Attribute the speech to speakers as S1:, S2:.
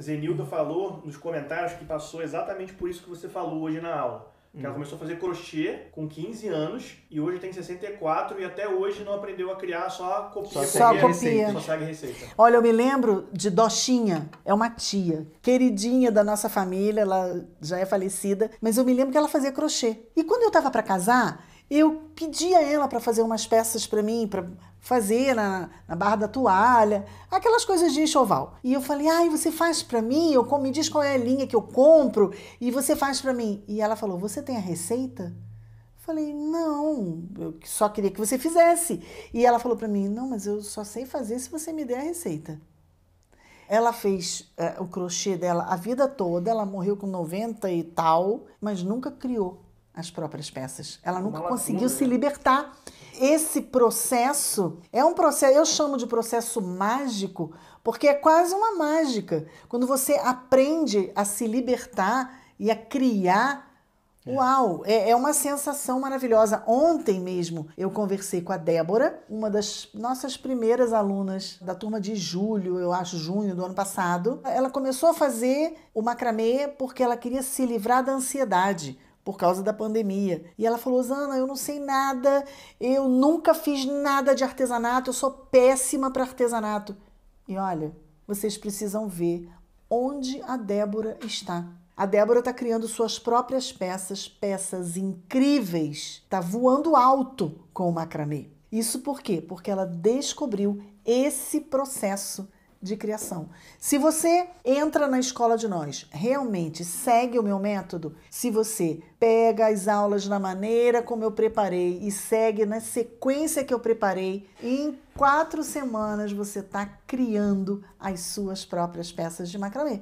S1: Zenilda falou nos comentários que passou exatamente por isso que você falou hoje na aula. Que ela hum. começou a fazer crochê com 15 anos e hoje tem 64 e até hoje não aprendeu a criar, só copia, só, copia. Receita, só segue receita. Olha, eu me lembro de Doxinha, é uma tia, queridinha da nossa família, ela já é falecida, mas eu me lembro que ela fazia crochê. E quando eu tava para casar, eu pedi a ela para fazer umas peças para mim, para fazer na, na, barra da toalha, aquelas coisas de enxoval. E eu falei, ai, você faz para mim? Eu, me diz qual é a linha que eu compro e você faz para mim. E ela falou, você tem a receita? Eu falei, não, eu só queria que você fizesse. E ela falou para mim, não, mas eu só sei fazer se você me der a receita. Ela fez uh, o crochê dela a vida toda, ela morreu com 90 e tal, mas nunca criou as próprias peças. Ela é nunca Uma conseguiu lacuna. se libertar. Esse processo é um processo, eu chamo de processo mágico, porque é quase uma mágica. Quando você aprende a se libertar e a criar, é. uau, é, é uma sensação maravilhosa. Ontem mesmo eu conversei com a Débora, uma das nossas primeiras alunas da turma de julho, eu acho, junho do ano passado. Ela começou a fazer o macramê porque ela queria se livrar da ansiedade por causa da pandemia. E ela falou: Zana, eu não sei nada, eu nunca fiz nada de artesanato, eu sou péssima para artesanato. E olha, vocês precisam ver onde a Débora está. A Débora está criando suas próprias peças, peças incríveis. Está voando alto com o macramê. Isso por quê? Porque ela descobriu esse processo de criação. Se você entra na escola de nós, realmente segue o meu método, se você pega as aulas da maneira como eu preparei e segue na sequência que eu preparei, em quatro semanas você está criando as suas próprias peças de macramê.